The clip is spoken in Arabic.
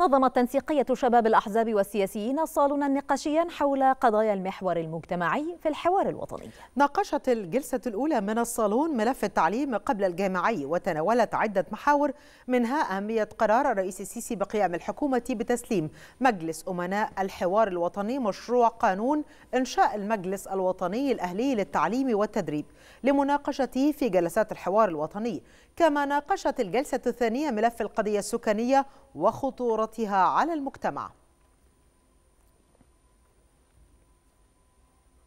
نظمت تنسيقية شباب الأحزاب والسياسيين صالونا نقاشيا حول قضايا المحور المجتمعي في الحوار الوطني ناقشت الجلسة الأولى من الصالون ملف التعليم قبل الجامعي وتناولت عدة محاور منها أهمية قرار الرئيس السيسي بقيام الحكومة بتسليم مجلس أمناء الحوار الوطني مشروع قانون إنشاء المجلس الوطني الأهلي للتعليم والتدريب لمناقشته في جلسات الحوار الوطني كما ناقشت الجلسة الثانية ملف القضية السكانية وخطورة وقدرتها على المجتمع